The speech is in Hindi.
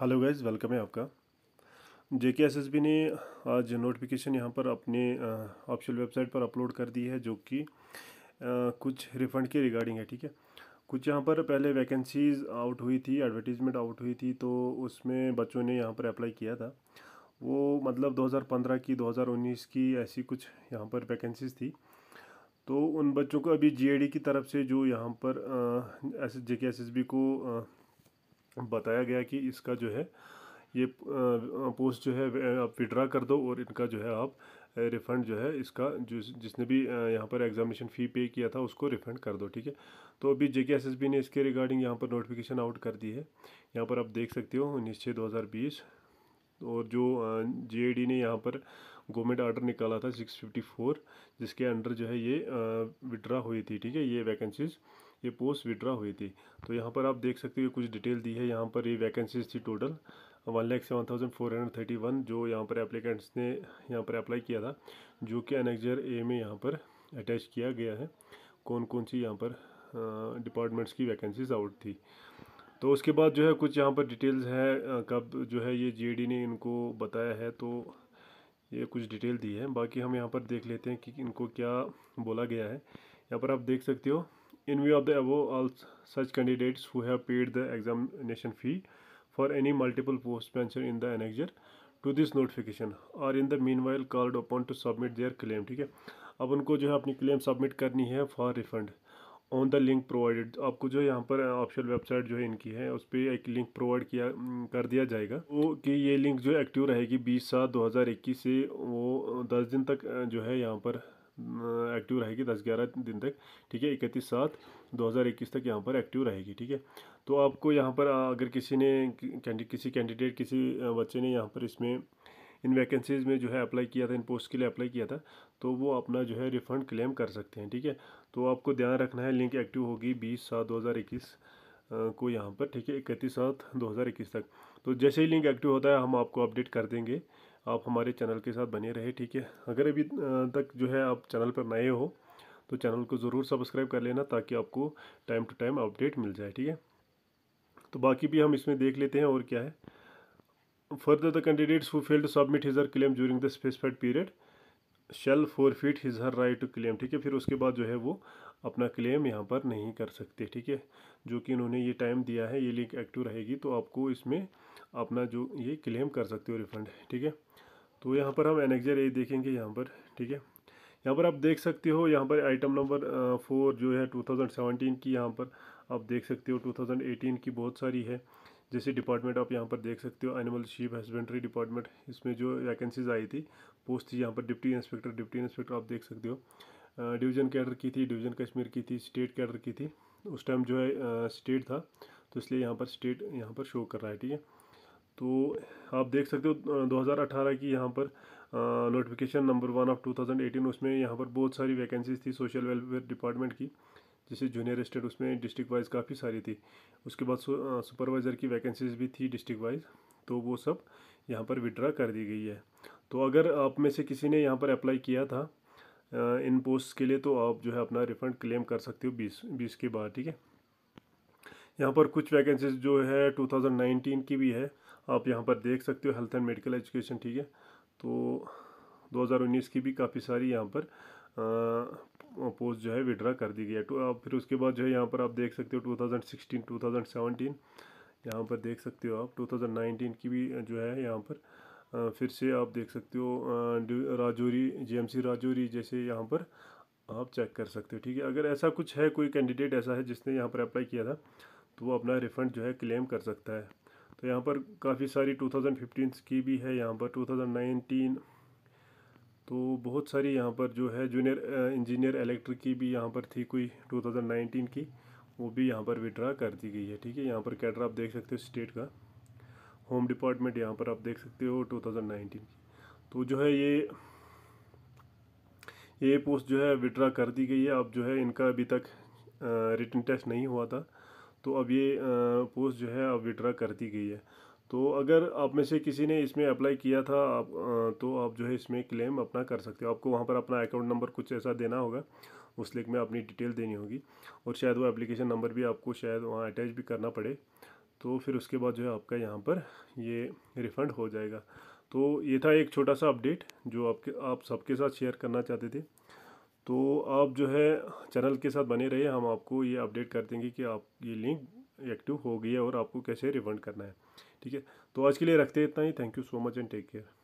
हेलो गाइज़ वेलकम है आपका जे के एस एस बी ने आज नोटिफिकेशन यहाँ पर अपने ऑफिशियल वेबसाइट पर अपलोड कर दी है जो कि कुछ रिफ़ंड के रिगार्डिंग है ठीक है कुछ यहाँ पर पहले वैकेंसीज़ आउट हुई थी एडवर्टीज़मेंट आउट हुई थी तो उसमें बच्चों ने यहाँ पर अप्लाई किया था वो मतलब 2015 की 2019 की ऐसी कुछ यहाँ पर वैकेंसीज़ थी तो उन बच्चों को अभी जीएडी की तरफ से जो यहाँ पर एस जे के एस एस बी को आ, बताया गया कि इसका जो है ये पोस्ट जो है आप विड्रा कर दो और इनका जो है आप रिफ़ंड जो है इसका जो जिसने भी यहाँ पर एग्जामिनेशन फ़ी पे किया था उसको रिफ़ंड कर दो ठीक है तो अभी जे के ने इसके रिगार्डिंग यहाँ पर नोटिफिकेशन आउट कर दी है यहाँ पर आप देख सकते हो उन्नीस छः दो और जो जे ने यहाँ पर गवर्नमेंट आर्डर निकाला था 654 जिसके अंडर जो है ये विड्रा हुई थी ठीक है ये वैकेंसीज़ ये पोस्ट विड्रा हुई थी तो यहाँ पर आप देख सकते हो कुछ डिटेल दी है यहाँ पर ये वैकेंसीज थी total one lakh seven thousand four hundred thirty one जो यहाँ पर एप्लीकेंट्स ने यहाँ पर अप्लाई किया था जो कि अनेक्जर ए में यहाँ पर अटैच किया गया है कौन कौन सी यहाँ पर डिपार्टमेंट्स की वैकेंसीज आउट थी तो उसके बाद जो है कुछ यहाँ पर डिटेल्स है कब जो है ये जीडी ने इनको बताया है तो ये कुछ डिटेल दी है बाकी हम यहाँ पर देख लेते हैं कि इनको क्या बोला गया है यहाँ पर आप देख सकते हो In view of the above, all such candidates who have paid the examination fee for any multiple post mentioned in the annexure to this notification और in the meanwhile called upon to submit their claim ठीक है अब उनको जो है अपनी क्लेम सबमिट करनी है for refund on the link provided आपको जो यहाँ पर ऑप्शन uh, वेबसाइट जो है इनकी है उस पर एक लिंक प्रोवाइड किया mm, कर दिया जाएगा वो कि ये लिंक जो एक्टिव रहेगी बीस सात दो हज़ार इक्कीस से वो uh, दस दिन तक uh, जो है यहाँ पर एक्टिव रहेगी दस ग्यारह दिन तक ठीक है इकतीस सात 2021 तक यहाँ पर एक्टिव रहेगी ठीक है तो आपको यहाँ पर अगर किसी ने किसी कैंडिडेट किसी बच्चे ने यहाँ पर इसमें इन वैकेंसीज़ में जो है अप्लाई किया था इन पोस्ट के लिए अप्लाई किया था तो वो अपना जो है रिफंड क्लेम कर सकते हैं ठीक है तो आपको ध्यान रखना है लिंक एक्टिव होगी बीस सात दो हज़ार इक्कीस को यहाँ पर ठीक है इकतीस सात दो हज़ार इक्कीस तक तो जैसे ही लिंक एक्टिव होता है हम आपको अपडेट कर देंगे आप हमारे चैनल के साथ बने रहे ठीक है अगर अभी तक जो है आप चैनल पर नए हो तो चैनल को ज़रूर सब्सक्राइब कर लेना ताकि आपको टाइम टू टाइम अपडेट मिल जाए ठीक है तो बाकी भी हम इसमें देख लेते हैं और क्या है further the candidates who failed submit submit his or claim during the specified shall forfeit his her right to claim ठीक है फिर उसके बाद जो है वो अपना क्लेम यहाँ पर नहीं कर सकते ठीक है जो कि इन्होंने ये टाइम दिया है ये लिंक एक्टिव रहेगी तो आपको इसमें अपना जो ये क्लेम कर सकते हो रिफंड ठीक है तो यहाँ पर हम एनेक्जर ए देखेंगे यहाँ पर ठीक है यहाँ पर आप देख सकते हो यहाँ पर आइटम नंबर फोर जो है टू की यहाँ पर आप देख सकते हो टू की बहुत सारी है जैसे डिपार्टमेंट आप यहाँ पर देख सकते हो एनिमल शीप हस्बेंड्री डिपार्टमेंट इसमें जो वैकेंसीज आई थी पोस्ट थी यहाँ पर डिप्टी इंस्पेक्टर डिप्टी इंस्पेक्टर आप देख सकते हो डिवीज़न कैडर की थी डिवीज़न कश्मीर की थी स्टेट कैडर की थी उस टाइम जो है स्टेट था तो इसलिए यहाँ पर स्टेट यहाँ पर शो कर रहा है ठीक है तो आप देख सकते हो दो की यहाँ पर notification number one of two उसमें यहाँ पर बहुत सारी वैकेंसीज थी सोशल वेलफेयर डिपार्टमेंट की जैसे जूनियर स्टेट उसमें डिस्ट्रिक्ट वाइज काफ़ी सारी थी उसके बाद सुपरवाइज़र की वैकेंसीज भी थी डिस्ट्रिक्ट वाइज तो वो सब यहाँ पर विड्रा कर दी गई है तो अगर आप में से किसी ने यहाँ पर अप्लाई किया था इन पोस्ट के लिए तो आप जो है अपना रिफंड क्लेम कर सकते हो बीस बीस के बाद ठीक है यहाँ पर कुछ वैकेंसीज जो है 2019 की भी है आप यहाँ पर देख सकते हो हेल्थ एंड मेडिकल एजुकेशन ठीक है तो 2019 की भी काफ़ी सारी यहाँ पर पोस्ट जो है विड्रा कर दी गई है टू तो फिर उसके बाद जो है यहाँ पर आप देख सकते हो 2016 2017 यहाँ पर देख सकते हो आप 2019 की भी जो है यहाँ पर फिर से आप देख सकते हो राजौरी जीएमसी राजौरी जैसे यहाँ पर आप चेक कर सकते हो ठीक है अगर ऐसा कुछ है कोई कैंडिडेट ऐसा है जिसने यहाँ पर अप्लाई किया था तो वो अपना रिफ़ंड जो है क्लेम कर सकता है तो यहाँ पर काफ़ी सारी टू की भी है यहाँ पर टू तो बहुत सारी यहाँ पर जो है जूनियर इंजीनियर इलेक्ट्रिक की भी यहाँ पर थी कोई 2019 की वो भी यहाँ पर विड्रा कर दी गई है ठीक है यहाँ पर कैडर आप देख सकते हो स्टेट का होम डिपार्टमेंट यहाँ पर आप देख सकते हो 2019 की तो जो है ये ये पोस्ट जो है विड्रा कर दी गई है अब जो है इनका अभी तक रिटर्न टेस्ट नहीं हुआ था तो अब ये पोस्ट जो है अब विड्रा कर दी गई है तो अगर आप में से किसी ने इसमें अप्लाई किया था आप तो आप जो है इसमें क्लेम अपना कर सकते हो आपको वहाँ पर अपना अकाउंट नंबर कुछ ऐसा देना होगा उस लिंक में अपनी डिटेल देनी होगी और शायद वो एप्लीकेशन नंबर भी आपको शायद वहाँ अटैच भी करना पड़े तो फिर उसके बाद जो है आपका यहाँ पर ये रिफ़ंड हो जाएगा तो ये था एक छोटा सा अपडेट जो आपके आप सबके साथ शेयर करना चाहते थे तो आप जो है चैनल के साथ बने रहिए हम आपको ये अपडेट कर देंगे कि आप ये लिंक एक्टिव हो गई है और आपको कैसे रिफंड करना है ठीक है तो आज के लिए रखते हैं इतना ही thank you so much and take care